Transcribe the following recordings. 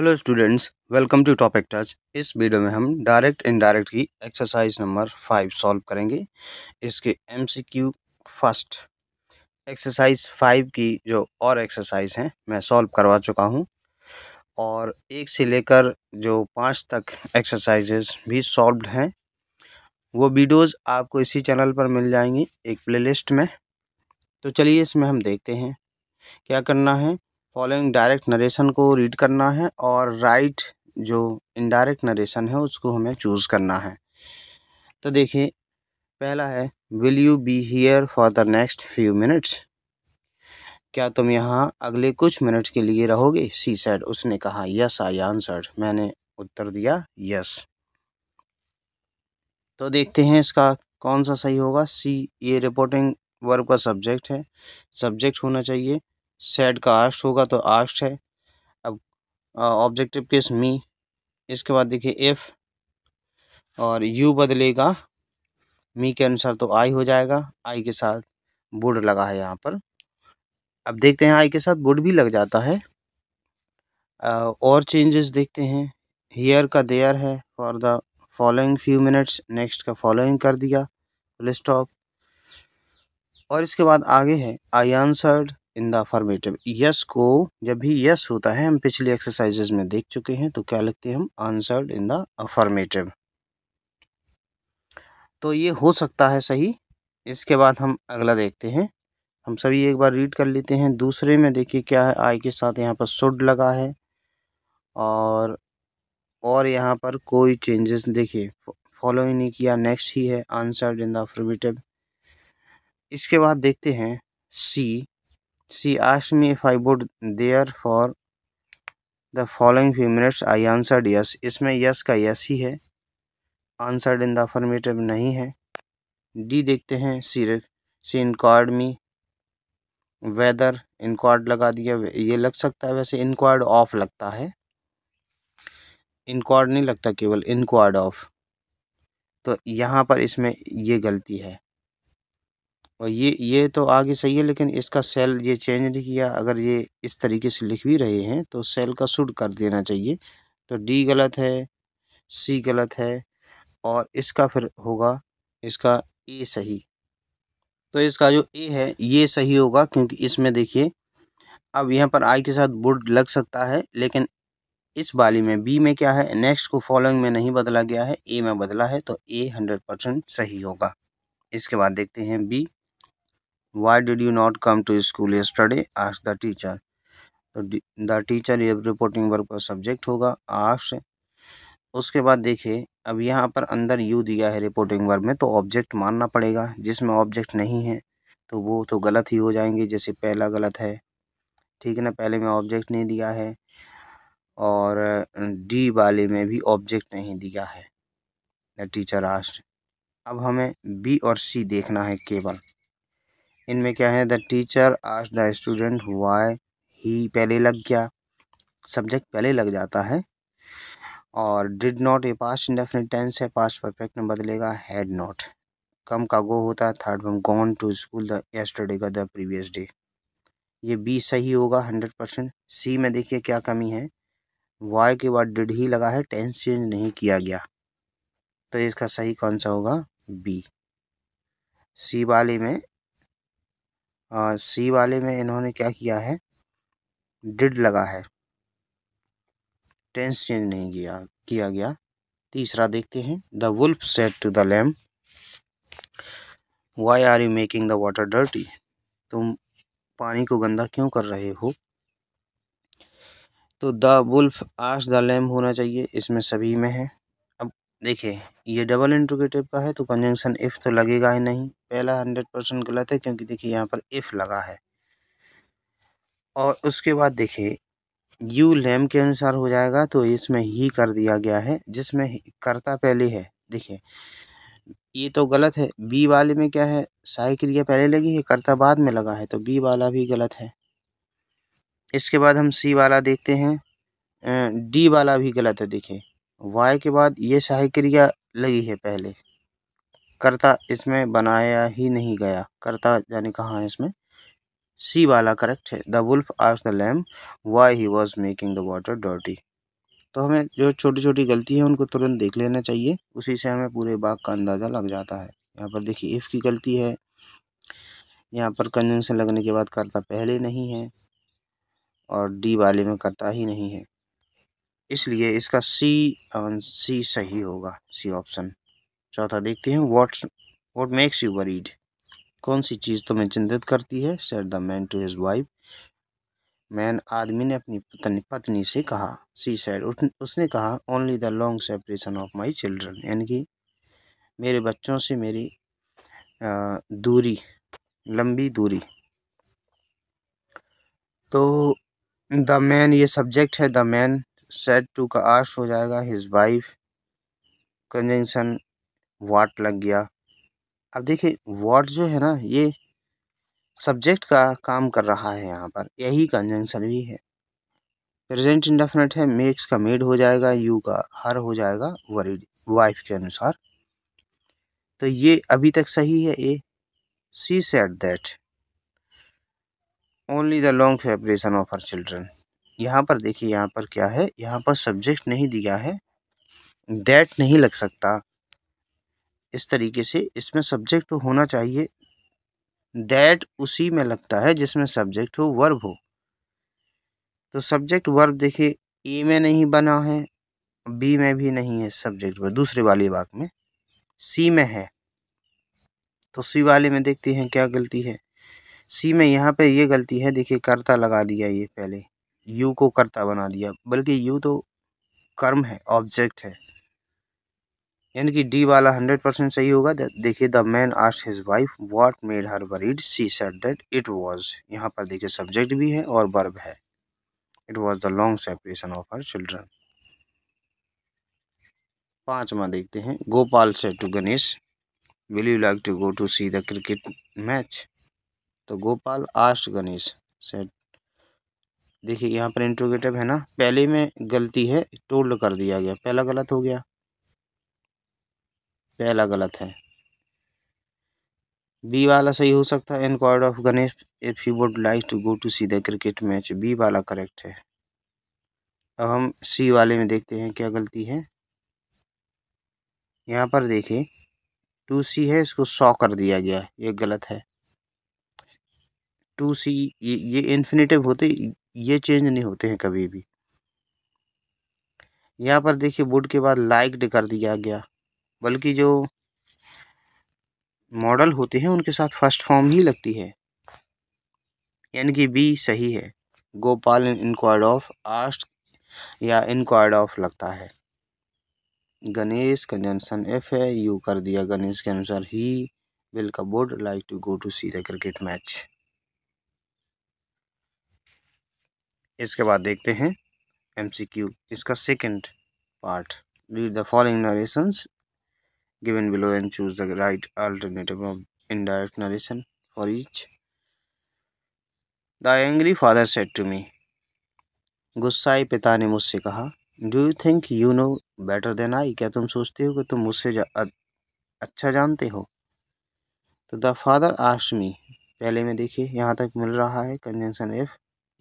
Hello students welcome to topic touch इस video में हम डायरेक्ट इनडायरेक्ट की एक्सरसाइज नंबर फाइव सॉल्व करेंगे इसके एमसीक्यू फर्स्ट एक्सरसाइज फाइव की जो और एक्सरसाइज हैं मैं सॉल्व करवा चुका हूं और एक से लेकर जो पाँच तक एक्सरसाइजेज भी सॉल्व हैं वो वीडियोज़ आपको इसी चैनल पर मिल जाएंगी एक प्ले में तो चलिए इसमें हम देखते हैं क्या करना है फॉलोइंग डायरेक्ट नरेशन को रीड करना है और राइट जो इनडायरेक्ट नरेशन है उसको हमें चूज़ करना है तो देखिए पहला है will you be here for the next few minutes क्या तुम यहाँ अगले कुछ मिनट के लिए रहोगे सी सेड उसने कहा यस आई आंसर्ड मैंने उत्तर दिया यस तो देखते हैं इसका कौन सा सही होगा सी ये रिपोर्टिंग वर्ब का सब्जेक्ट है सब्जेक्ट होना चाहिए सेट का आस्ट होगा तो आस्ट है अब ऑब्जेक्टिव केस मी इसके बाद देखिए एफ और यू बदलेगा मी के अनुसार तो आई हो जाएगा आई के साथ बुड लगा है यहाँ पर अब देखते हैं आई के साथ बुड भी लग जाता है और चेंजेस देखते हैं हेयर का देयर है for the following few minutes next का फॉलोइंग कर दिया फुल स्टॉप और इसके बाद आगे है I answered in the affirmative yes को जब भी यस होता है हम पिछली एक्सरसाइजेज में देख चुके हैं तो क्या लिखते हैं हम आंसर्ड इन द अफर्मेटिव तो ये हो सकता है सही इसके बाद हम अगला देखते हैं हम सभी एक बार रीड कर लेते हैं दूसरे में देखिए क्या है आई के साथ यहाँ पर सुड लगा है और और यहाँ पर कोई चेंजेस देखिए फॉलो ही नहीं किया नेक्स्ट ही है आंसर इन द अफर्मेटिव इसके बाद देखते हैं सी She asked me if I would there for the following few minutes. I answered yes. इसमें yes का yes ही है answered in the affirmative नहीं है डी देखते हैं सी सी इनक्वायर्ड मी वेदर इनक्वायर्ड लगा दिया ये लग सकता है वैसे इनक्वायर्ड ऑफ लगता है इनक्वायर्ड नहीं लगता केवल इनक्वायर्ड ऑफ तो यहाँ पर इसमें ये गलती है और ये ये तो आगे सही है लेकिन इसका सेल ये चेंज नहीं किया अगर ये इस तरीके से लिख भी रहे हैं तो सेल का शुड कर देना चाहिए तो डी गलत है सी गलत है और इसका फिर होगा इसका ए सही तो इसका जो ए है ये सही होगा क्योंकि इसमें देखिए अब यहाँ पर आई के साथ बुड लग सकता है लेकिन इस बाली में बी में क्या है नेक्स्ट को फॉलोइंग में नहीं बदला गया है ए में बदला है तो ए हंड्रेड परसेंट सही होगा इसके बाद देखते हैं B Why did you not come to school yesterday? asked the teacher. तो द टीचर ये रिपोर्टिंग वर्क का सब्जेक्ट होगा आस्ट उसके बाद देखिए अब यहाँ पर अंदर यू दिया है रिपोर्टिंग वर्क में तो ऑब्जेक्ट मानना पड़ेगा जिसमें ऑब्जेक्ट नहीं है तो वो तो गलत ही हो जाएंगे जैसे पहला गलत है ठीक है ना पहले में ऑब्जेक्ट नहीं दिया है और डी अं, वाले में भी ऑब्जेक्ट नहीं दिया है द टीचर आस्ट अब हमें बी और सी देखना है केवल इनमें क्या है द टीचर आज द स्टूडेंट वाई ही पहले लग गया सब्जेक्ट पहले लग जाता है और did not a past indefinite tense है पास परफेक्ट में बदलेगा हैड नॉट कम का गो होता है third one gone to school the yesterday का द प्रीवियस डे ये बी सही होगा हंड्रेड परसेंट सी में देखिए क्या कमी है वाई के बाद डिड ही लगा है टेंस चेंज नहीं किया गया तो इसका सही कौन सा होगा बी सी वाले में सी वाले में इन्होंने क्या किया है डिड लगा है टेंस चेंज नहीं किया किया गया तीसरा देखते हैं the wolf said to the lamb why are you making the water dirty तुम पानी को गंदा क्यों कर रहे हो तो द वुल्फ आज द लैम होना चाहिए इसमें सभी में है देखिए ये डबल इंट्रोगेटिव का है तो कंजंक्शन इफ़ तो लगेगा ही नहीं पहला हंड्रेड परसेंट गलत है क्योंकि देखिए यहाँ पर इफ़ लगा है और उसके बाद देखिए यू लेम के अनुसार हो जाएगा तो इसमें ही कर दिया गया है जिसमें करता पहले है देखिए ये तो गलत है बी वाले में क्या है साई क्रिया पहले लगी है कर्ता बाद में लगा है तो बी वाला भी गलत है इसके बाद हम सी वाला देखते हैं डी वाला भी गलत है देखिए वाई के बाद ये सहायक क्रिया लगी है पहले कर्ता इसमें बनाया ही नहीं गया कर्ता यानी कहाँ है इसमें सी वाला करेक्ट है द वुल्फ आज the lamb why he was making the water डॉटी तो हमें जो छोटी छोटी गलती है उनको तुरंत देख लेना चाहिए उसी से हमें पूरे बाग का अंदाज़ा लग जाता है यहाँ पर देखिए इफ़ की गलती है यहाँ पर कंजन से लगने के बाद करता पहले नहीं है और डी वाले में करता ही नहीं है इसलिए इसका सी सी सही होगा सी ऑप्शन चौथा देखते हैं what's what makes you worried कौन सी चीज़ तुम्हें चिंतित करती है said the man to his wife man आदमी ने अपनी पत्नी पत्नी से कहा सी सैड उसने कहा only the long separation of my children यानी कि मेरे बच्चों से मेरी दूरी लंबी दूरी तो द मैन ये सब्जेक्ट है द मैन सेट टू का आश हो जाएगा हिज वाइफ कंजंक्शन वाट लग गया अब देखिए वाट जो है ना ये सब्जेक्ट का काम कर रहा है यहाँ पर यही कंजंक्शन भी है प्रेजेंट इंडेफिनेट है मेक्स का मेड हो जाएगा यू का हर हो जाएगा वरीड वाइफ के अनुसार तो ये अभी तक सही है A she said that only the long separation of her children यहाँ पर देखिए यहाँ पर क्या है यहाँ पर सब्जेक्ट नहीं दिया है दैट नहीं लग सकता इस तरीके से इसमें सब्जेक्ट तो होना चाहिए दैट उसी में लगता है जिसमें सब्जेक्ट हो वर्ब हो तो सब्जेक्ट वर्ब देखिए ए में नहीं बना है बी में भी नहीं है सब्जेक्ट वर्ब दूसरे वाले बाग में सी में है तो सी वाले में देखते हैं क्या गलती है सी में यहाँ पे ये गलती है देखिए कर्ता लगा दिया ये पहले यू को कर्ता बना दिया बल्कि यू तो कर्म है ऑब्जेक्ट है यानी कि डी वाला हंड्रेड परसेंट सही होगा देखिए the man asked his wife what made her worried she said that it was यहाँ पर देखिए सब्जेक्ट भी है और वर्ब है it was the long separation of her children पाँचवा देखते हैं Gopal said to Ganesh will you like to go to see the cricket match तो गोपाल आस्ट गणेश सेड देखिए यहाँ पर इंट्रोगेटिव है ना पहले में गलती है टोल्ड कर दिया गया पहला गलत हो गया पहला गलत है बी वाला सही हो सकता है inquired of Ganesh if you would like to go to see the cricket match B वाला करेक्ट है अब हम सी वाले में देखते हैं क्या गलती है यहाँ पर देखें टू सी है इसको सौ कर दिया गया ये गलत है टू सी ये, ये इन्फिनेटिव होते ये चेंज नहीं होते हैं कभी भी यहाँ पर देखिए बुड के बाद लाइक्ड कर दिया गया बल्कि जो मॉडल होते हैं उनके साथ फर्स्ट फॉर्म ही लगती है यानी कि बी सही है गोपाल इनक्वायर्ड ऑफ आस्ट या इनक्वाड ऑफ लगता है गणेश कंजंक्शन एफ है यू कर दिया गणेश के अनुसार ही विल बोर्ड like to go to see the cricket match इसके बाद देखते हैं एमसीक्यू इसका second part read the following narration given below and choose the right alternative of indirect narration for each the angry father said to me गुस्साई पिता ने मुझसे कहा do you think you know better than I क्या तुम सोचते हो कि तुम मुझसे जा, अच्छा जानते हो तो द फादर आश्मी पहले में देखिए यहाँ तक मिल रहा है कंजेंशन एफ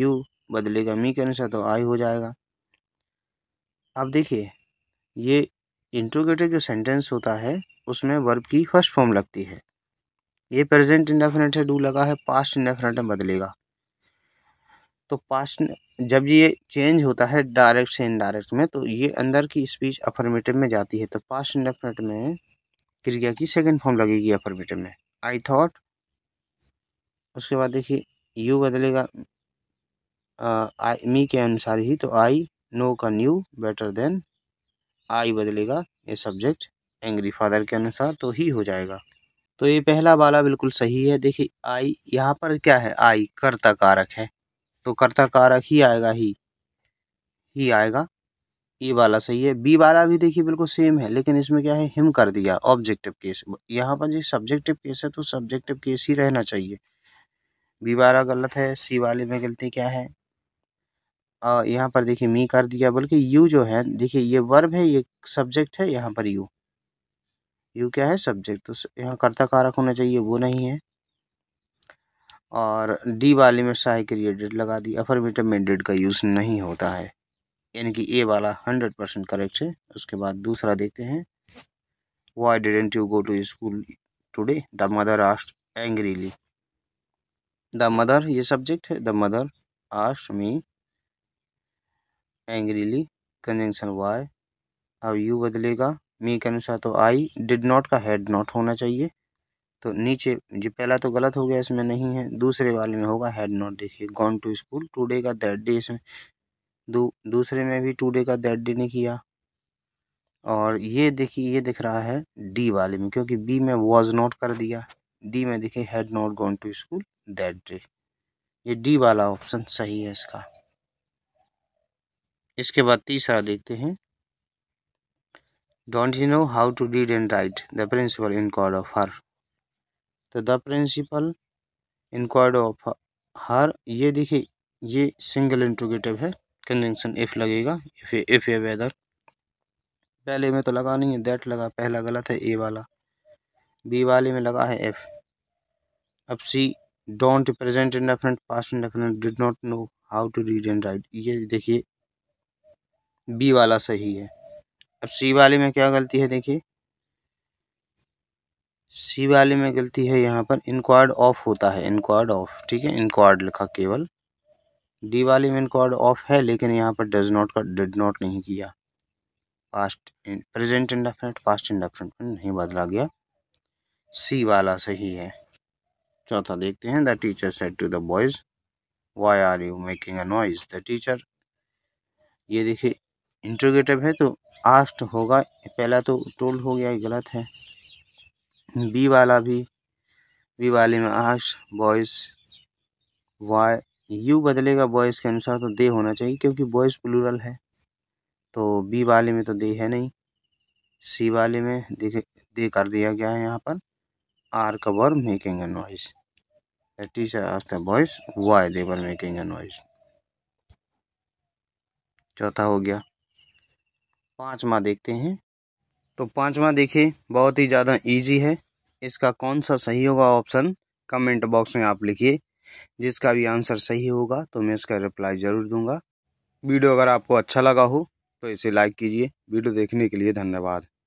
यू बदलेगा मी के अनुसार तो आई हो जाएगा अब देखिए ये इंट्रोगेटिव जो सेंटेंस होता है उसमें वर्ब की फर्स्ट फॉर्म लगती है ये प्रेजेंट इंडेफिनेट है डू लगा है पास्ट इंडेफिनेट में बदलेगा तो पास्ट जब ये चेंज होता है डायरेक्ट से इनडायरेक्ट में तो ये अंदर की स्पीच अफर्मेटिव में जाती है तो पास्ट इंडेफिनेट में क्रिया की सेकंड फॉर्म लगेगी अफर्मेटिव में आई थॉट उसके बाद देखिए यू बदलेगा आई मी के अनुसार ही तो आई नो का न्यू बेटर देन आई बदलेगा ये सब्जेक्ट एंग्री फादर के अनुसार तो ही हो जाएगा तो ये पहला वाला बिल्कुल सही है देखिए आई यहाँ पर क्या है आई कर्ता कारक है तो कर्ता कारक ही आएगा ही ही आएगा ये वाला सही है बी वाला भी देखिए बिल्कुल सेम है लेकिन इसमें क्या है हिम कर दिया ऑब्जेक्टिव केस यहाँ पर जो सब्जेक्टिव केस है तो सब्जेक्टिव केस ही रहना चाहिए बी वाला गलत है सी वाले में गलती क्या है और यहाँ पर देखिए मी कर दिया बल्कि यू जो है देखिए ये वर्ब है ये सब्जेक्ट है यहाँ पर यू यू क्या है सब्जेक्ट तो यहाँ कर्ता कारक होना चाहिए वो नहीं है और डी वाले में सहाय के लगा दी अफर्मेटिव में डेड का यूज़ नहीं होता है यानी कि ए वाला हंड्रेड परसेंट करेक्ट है उसके बाद दूसरा देखते हैं why didn't you go to school today the mother asked angrily the mother ये सब्जेक्ट है the mother asked me angrily conjunction why अब यू बदलेगा मी के अनुसार तो आई डिड नॉट का हेड नॉट होना चाहिए तो नीचे जो पहला तो गलत हो गया इसमें नहीं है दूसरे वाले में होगा हेड नॉट देखिए गॉन टू स्कूल डे का दैट डे इसमें दू, दूसरे में भी डे का दैट डे ने किया और ये देखिए ये दिख रहा है डी वाले में क्योंकि बी में वॉज नॉट कर दिया डी में देखिए had not gone to school that day ये डी वाला ऑप्शन सही है इसका इसके बाद तीसरा देखते हैं don't you know how to read and write the principal inquired of her तो the principal inquired of her ये देखिए ये सिंगल इंट्रोगेटिव है कंजंक्शन इफ लगेगा if a if a whether पहले में तो लगा नहीं है दैट लगा पहला गलत है ए वाला बी वाले में लगा है एफ अब she don't present indefinite past indefinite did not know how to read and write ये देखिए बी वाला सही है अब सी वाले में क्या गलती है देखिए सी वाले में गलती है यहाँ पर इनक्वाड ऑफ होता है इनक्वाड ऑफ ठीक है इनक्वाड लिखा केवल डी वाले में इनक्वाड ऑफ है लेकिन यहाँ पर डज नॉट का डिड नॉट नहीं किया past present indefinite past indefinite में नहीं बदला गया सी वाला सही है चौथा देखते हैं the teacher said to the boys why are you making a noise the teacher ये देखिए इंट्रोगेटिव है तो आस्ट होगा पहला तो टोल्ड हो गया गलत है बी वाला भी बी वाले में आस्ट बॉयस वाई यू बदलेगा बॉयस के अनुसार तो दे होना चाहिए क्योंकि बॉयस प्लूरल है तो बी वाले में तो दे है नहीं सी वाले में देखे दे कर दिया गया है यहाँ पर आर कवर making a noise teacher asked the why they making a noise चौथा हो गया पाँचवा देखते हैं तो पाँचवा देखिए बहुत ही ज़्यादा इजी है इसका कौन सा सही होगा ऑप्शन कमेंट बॉक्स में आप लिखिए जिसका भी आंसर सही होगा तो मैं इसका रिप्लाई ज़रूर दूंगा वीडियो अगर आपको अच्छा लगा हो तो इसे लाइक कीजिए वीडियो देखने के लिए धन्यवाद